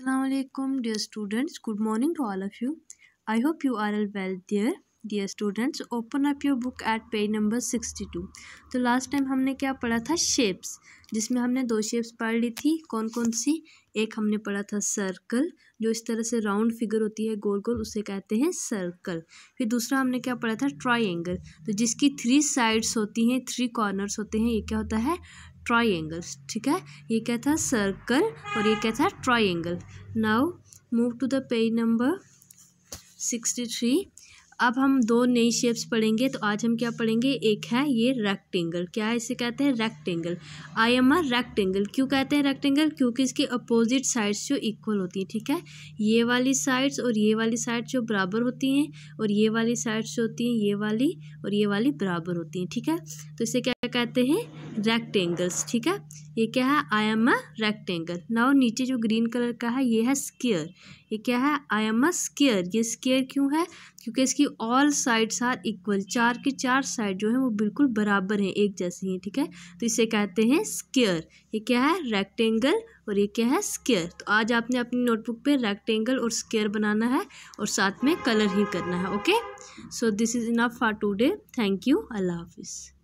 Assalamualaikum dear students good morning to all of you I hope you are all well dear dear students open up your book at page number 62 तो last time हमने क्या पढ़ा था shapes जिसमें हमने दो shapes पढ़ ली थी कौन कौन सी एक हमने पढ़ा था सर्कल जो इस तरह से राउंड फिगर होती है गोल गोल उसे कहते हैं सर्कल फिर दूसरा हमने क्या पढ़ा था ट्राइंगल तो जिसकी थ्री साइड्स होती हैं थ्री कॉर्नर्स होते हैं ये क्या होता है ट्राइंगल्स ठीक है ये क्या था सर्कल और ये क्या था triangle now move to the page number sixty three अब हम दो नई शेप्स पढ़ेंगे तो आज हम क्या पढ़ेंगे एक है ये रेक्टेंगल क्या इसे कहते हैं rectangle I am a rectangle क्यों कहते हैं रेक्टेंगल क्योंकि इसके अपोजिट साइड्स जो इक्वल होती हैं ठीक है ये वाली साइड्स और ये वाली साइड्स जो बराबर होती हैं और ये वाली साइड्स जो होती हैं ये वाली और ये वाली बराबर होती हैं ठीक है तो इसे क्या कहते हैं रेक्टेंगल्स ठीक है ये क्या है I am a rectangle now नीचे जो ग्रीन कलर का है ये है स्केयर ये क्या है आई एम अ स्केयर ये स्केयर क्यों है क्योंकि इसकी ऑल साइड्स आर इक्वल चार के चार साइड जो है वो बिल्कुल बराबर हैं एक जैसे हैं ठीक है तो इसे कहते हैं स्केयर ये क्या है रेक्टेंगल और ये क्या है स्केयर तो आज आपने अपनी नोटबुक पे रेक्टेंगल और स्केयर बनाना है और साथ में कलर ही करना है okay so this is enough for today thank you Allah हाफिज़